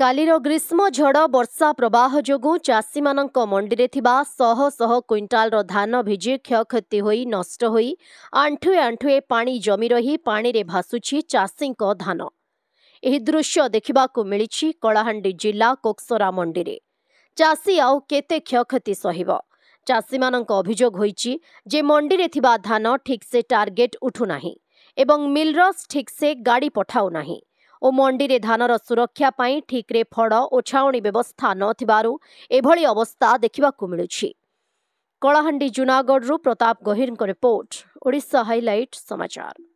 କାଲିର ଗ୍ରୀଷ୍ମଝଡ଼ ବର୍ଷା ପ୍ରବାହ ଯୋଗୁଁ ଚାଷୀମାନଙ୍କ ମଣ୍ଡିରେ ଥିବା ଶହ ଶହ କ୍ୱିଣ୍ଟାଲର ଧାନ ଭିଜି କ୍ଷୟକ୍ଷତି ହୋଇ ନଷ୍ଟ ହୋଇ ଆଣ୍ଠୁଏ ଆଣ୍ଠୁଏ ପାଣି ଜମି ରହି ପାଣିରେ ଭାସୁଛି ଚାଷୀଙ୍କ ଧାନ ଏହି ଦୃଶ୍ୟ ଦେଖିବାକୁ ମିଳିଛି କଳାହାଣ୍ଡି ଜିଲ୍ଲା କୋକ୍ସରା ମଣ୍ଡିରେ ଚାଷୀ ଆଉ କେତେ କ୍ଷୟକ୍ଷତି ସହିବ ଚାଷୀମାନଙ୍କ ଅଭିଯୋଗ ହୋଇଛି ଯେ ମଣ୍ଡିରେ ଥିବା ଧାନ ଠିକ୍ସେ ଟାର୍ଗେଟ୍ ଉଠୁନାହିଁ ଏବଂ ମିଲ୍ରସ୍ ଠିକ୍ସେ ଗାଡ଼ି ପଠାଉନାହିଁ ଓ ମଣ୍ଡିରେ ଧାନର ସୁରକ୍ଷା ପାଇଁ ଠିକ୍ରେ ଫଳ ଓ ଛାଉଣି ବ୍ୟବସ୍ଥା ନଥିବାରୁ ଏଭଳି ଅବସ୍ଥା ଦେଖିବାକୁ ମିଳୁଛି କଳାହାଣ୍ଡି ଜୁନାଗଡ଼ରୁ ପ୍ରତାପ ଗହିରଙ୍କ ରିପୋର୍ଟ ଓଡ଼ିଶା ହାଇଲାଇଟ୍ ସମାଚାର